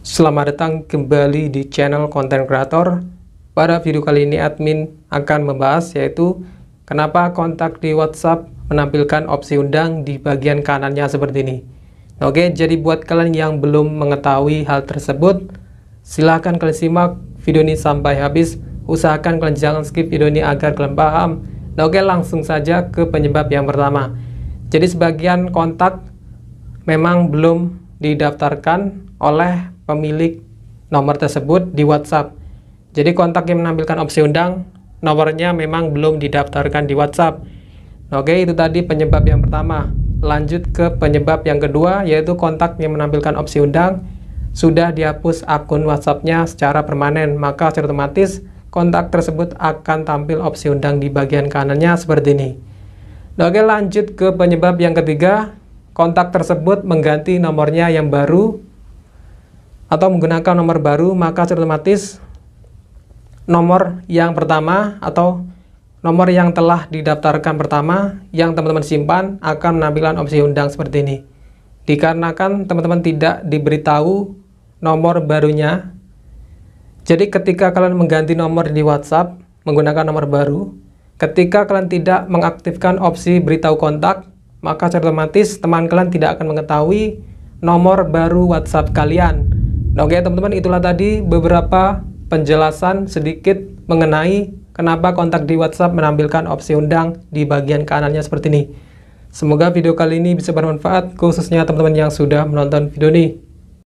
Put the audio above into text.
Selamat datang kembali di channel konten kreator. Pada video kali ini admin akan membahas yaitu kenapa kontak di WhatsApp menampilkan opsi undang di bagian kanannya seperti ini. Oke, jadi buat kalian yang belum mengetahui hal tersebut, silahkan kalian simak video ini sampai habis. Usahakan kalian jangan skip video ini agar kalian paham. Nah, oke, langsung saja ke penyebab yang pertama. Jadi sebagian kontak memang belum didaftarkan oleh pemilik nomor tersebut di WhatsApp. Jadi kontak yang menampilkan opsi undang nomornya memang belum didaftarkan di WhatsApp. Oke, itu tadi penyebab yang pertama. Lanjut ke penyebab yang kedua yaitu kontak yang menampilkan opsi undang sudah dihapus akun WhatsApp-nya secara permanen, maka secara otomatis kontak tersebut akan tampil opsi undang di bagian kanannya seperti ini. Oke, lanjut ke penyebab yang ketiga kontak tersebut mengganti nomornya yang baru atau menggunakan nomor baru, maka secara otomatis nomor yang pertama atau nomor yang telah didaftarkan pertama yang teman-teman simpan akan menampilkan opsi undang seperti ini. Dikarenakan teman-teman tidak diberitahu nomor barunya, jadi ketika kalian mengganti nomor di WhatsApp menggunakan nomor baru, ketika kalian tidak mengaktifkan opsi beritahu kontak, maka secara otomatis teman kalian tidak akan mengetahui nomor baru WhatsApp kalian. Nah, oke teman-teman, itulah tadi beberapa penjelasan sedikit mengenai kenapa kontak di WhatsApp menampilkan opsi undang di bagian kanannya seperti ini. Semoga video kali ini bisa bermanfaat khususnya teman-teman yang sudah menonton video ini.